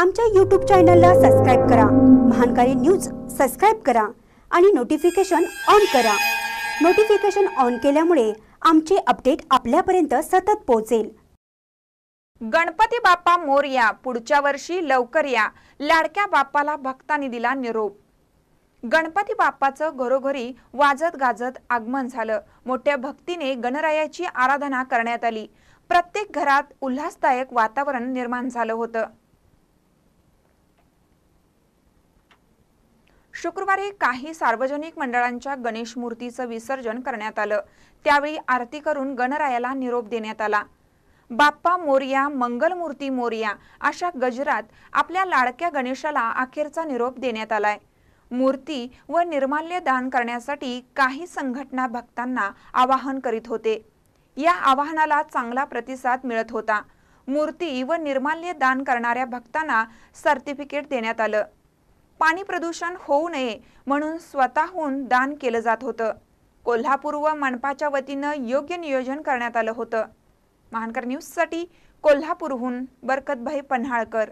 आमच्या यूट्यूब चॅनलला सबस्क्राईब करा महानकारी न्यूज सबस्क्राईब करा आणि नोटिफिकेशन ऑन करा नोटिफिकेशन ऑन केल्यामुळे आमचे अपडेट आपल्यापर्यंत सतत पोहोचेल गणपती बाप्पा मोरया पुढच्या वर्षी लवकर या लाडक्या बाप्पाला भक्तांनी दिला निरोप गणपती बाप्पाचं घरोघरी वाजत गाजत आगमन झालं मोठ्या भक्तीने गणरायाची आराधना करण्यात आली प्रत्येक घरात उल्हासदायक वातावरण निर्माण झालं होतं शुक्रवारी काही सार्वजनिक मंडळांच्या गणेश मूर्तीचं विसर्जन करण्यात आलं त्यावेळी आरती करून गणरायाला निरोप देण्यात आला बाप्पा मोरया मंगलमूर्ती मोर्या अशा गजरात आपल्या लाडक्या गणेशाला अखेरचा निरोप देण्यात आलाय मूर्ती व निर्माल्य दान करण्यासाठी काही संघटना भक्तांना आवाहन करीत होते या आवाहनाला चांगला प्रतिसाद मिळत होता मूर्ती व निर्माल्य दान करणाऱ्या भक्तांना सर्टिफिकेट देण्यात आलं पाणी प्रदूषण होऊ नये म्हणून स्वतःहून दान केलं जात होतं कोल्हापूर व मनपाच्या वतीनं योग्य नियोजन करण्यात आलं होतं महानकर न्यूजसाठी कोल्हापूरहून बरकतभाई पन्हाळकर